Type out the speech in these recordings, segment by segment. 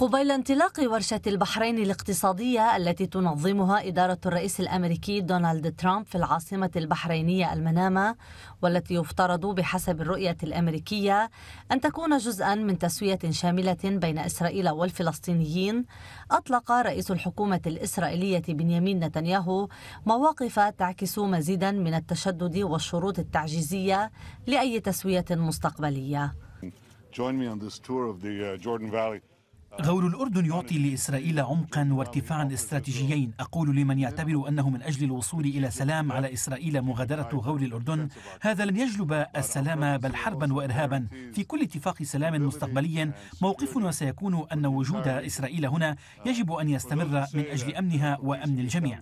قبيل انطلاق ورشة البحرين الاقتصادية التي تنظمها إدارة الرئيس الأمريكي دونالد ترامب في العاصمة البحرينية المنامة والتي يفترض بحسب الرؤية الأمريكية أن تكون جزءا من تسوية شاملة بين إسرائيل والفلسطينيين أطلق رئيس الحكومة الإسرائيلية بنيامين نتنياهو مواقف تعكس مزيدا من التشدد والشروط التعجيزية لأي تسوية مستقبلية. غول الأردن يعطي لإسرائيل عمقا وارتفاعا استراتيجيين أقول لمن يعتبر أنه من أجل الوصول إلى سلام على إسرائيل مغادرة غول الأردن هذا لن يجلب السلام بل حربا وإرهابا في كل اتفاق سلام مستقبلي موقفنا سيكون أن وجود إسرائيل هنا يجب أن يستمر من أجل أمنها وأمن الجميع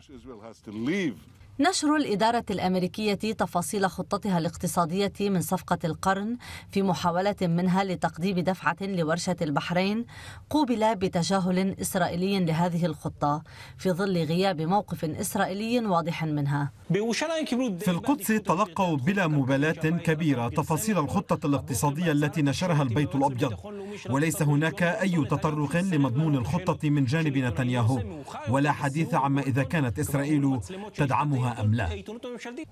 نشر الإدارة الأمريكية تفاصيل خطتها الاقتصادية من صفقة القرن في محاولة منها لتقديم دفعة لورشة البحرين قوبل بتجاهل إسرائيلي لهذه الخطة في ظل غياب موقف إسرائيلي واضح منها في القدس تلقوا بلا مبالاة كبيرة تفاصيل الخطة الاقتصادية التي نشرها البيت الأبيض وليس هناك أي تطرق لمضمون الخطة من جانب نتنياهو ولا حديث عما إذا كانت إسرائيل تدعمها أم لا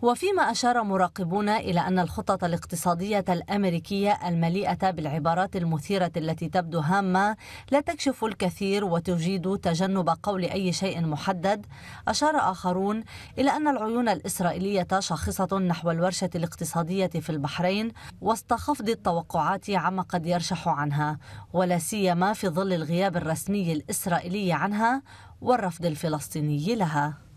وفيما أشار مراقبون إلى أن الخطة الاقتصادية الأمريكية المليئة بالعبارات المثيرة التي تبدو هامة لا تكشف الكثير وتجيد تجنب قول أي شيء محدد أشار آخرون إلى أن العيون الإسرائيلية شاخصة نحو الورشة الاقتصادية في البحرين وسط خفض التوقعات عما قد يرشح عنها ولا سيما في ظل الغياب الرسمي الإسرائيلي عنها والرفض الفلسطيني لها